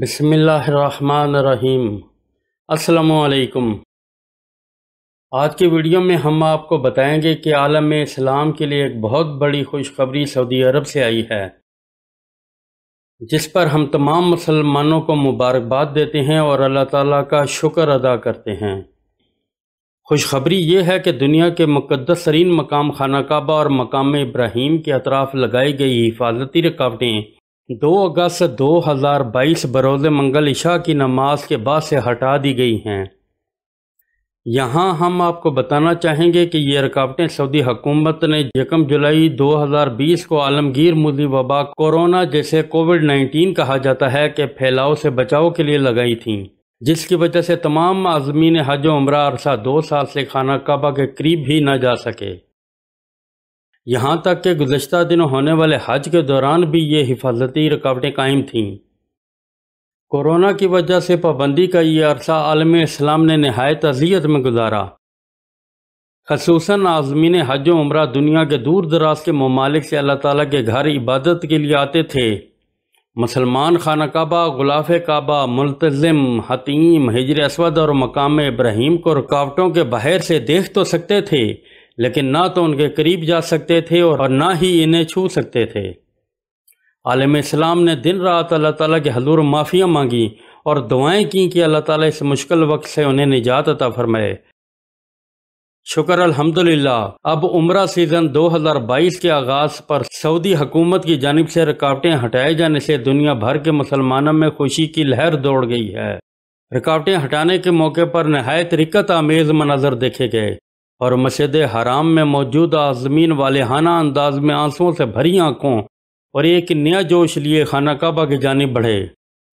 बिसमीम् अलकुम आज के वीडियो में हम आपको बताएंगे कि आलम इस्लाम के लिए एक बहुत बड़ी खुशखबरी सऊदी अरब से आई है जिस पर हम तमाम मुसलमानों को मुबारकबाद देते हैं और अल्लाह ताला का शुक्र अदा करते हैं खुशखबरी ये है कि दुनिया के मुकदस तरीन मकाम खाना काबा और मकाम इब्राहिम के अतराफ़ लगाई गई हिफाजती रुकावटें दो अगस्त 2022 बरोज़ मंगल ईशा की नमाज के बाद से हटा दी गई हैं यहाँ हम आपको बताना चाहेंगे कि ये रुकावटें सऊदी हुकूमत ने यकम जुलाई 2020 को आलमगीर मुदी वबा कोरोना जैसे कोविड 19 कहा जाता है के फैलाव से बचाव के लिए लगाई थीं जिसकी वजह से तमाम आजमीन हज उम्र अरसा दो साल से खाना काबा के करीब भी ना जा सके यहाँ तक कि गुजशत दिनों होने वाले हज के दौरान भी ये हिफाजती रुकावटें कायम थीं कोरोना की वजह से पाबंदी का ये अरसा आलम इस्लाम ने नहायत अजियत में गुजारा खसूस आजमीन हज उम्र दुनिया के दूर दराज के ममालिक से अल्लाह ताली के घर इबादत के लिए आते थे मुसलमान खाना काबा गुलाफ काबा मुलतज़म हतीम हिजर असवद और मकाम इब्राहिम को रुकावटों के बाहर से देख तो सकते थे लेकिन ना तो उनके करीब जा सकते थे और ना ही इन्हें छू सकते थे आलम इस्लाम ने दिन रात अल्लाह ताला के हजूर माफ़ियाँ मांगी और दुआएं की कि अल्लाह ताला इस मुश्किल वक्त से उन्हें निजात अता फरमाए शुक्र अल्हम्दुलिल्लाह अब उम्र सीज़न 2022 के आगाज़ पर सऊदी हुकूमत की जानब से रुकावटें हटाए जाने से दुनिया भर के मुसलमानों में खुशी की लहर दौड़ गई है रुकावटें हटाने के मौके पर नहायत रिकत आमेज मनाजर देखे गए और मस्जिद हराम में मौजूद आजमीन वाले हाना अंदाज में आंसुओं से भरी आंखों और एक नया जोश लिए खाना काबा की जानब बढ़े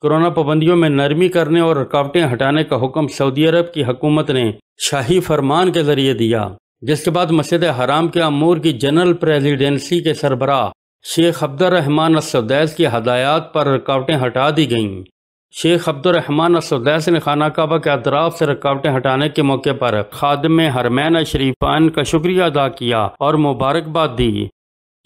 कोरोना पाबंदियों में नरमी करने और रुकावटें हटाने का हुक्म सऊदी अरब की हुकूमत ने शाही फरमान के जरिए दिया जिसके बाद मस्जिद हराम के अमूर की जनरल प्रेजिडेंसी के सरबराह शेख अब्दुलरहमान असदैस की हदायत पर रुकावटें हटा दी गईं शेख अब्दुलरहमान असदैस ने खाना काबा के अदराफ से रुकावटें हटाने के मौके पर खादम हरमैन शरीफान का शुक्रिया अदा किया और मुबारकबाद दी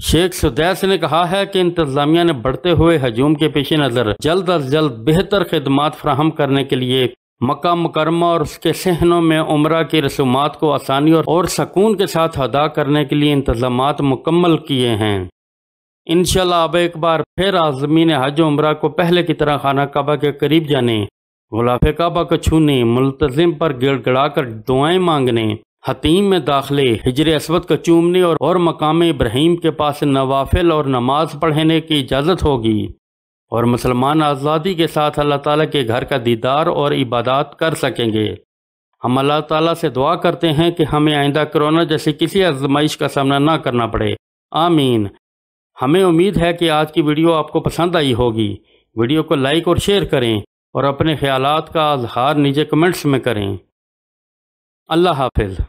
शेख सुदैस ने कहा है कि इंतजामिया ने बढ़ते हुए हजूम के पेश नज़र जल्द अज जल्द बेहतर खदमात फ्राहम करने के लिए मक्का मुकरमा और उसके सहनों में उम्र की रसूमात को आसानी और, और सकून के साथ अदा करने के लिए इंतजाम मुकम्मल किए हैं इनशाला अब एक बार फिर आजमीन हज उम्र को पहले की तरह खाना काबा के करीब जाने गुलाफ काबा को छूने मुलतजिम पर गिड़गड़ा कर दुआएं मांगने हतीम में दाखिले हिजर असवद को चूमने और, और मकाम इब्राहिम के पास नवाफिल और नमाज पढ़ने की इजाज़त होगी और मुसलमान आज़ादी के साथ अल्लाह ताला के घर का दीदार और इबादत कर सकेंगे हम अल्लाह ताला से दुआ करते हैं कि हमें आइंदा कोरोना जैसी किसी आजमाइश का सामना ना करना पड़े आमीन हमें उम्मीद है कि आज की वीडियो आपको पसंद आई होगी वीडियो को लाइक और शेयर करें और अपने ख्यालात का अजहार नीचे कमेंट्स में करें अल्लाह हाफिज़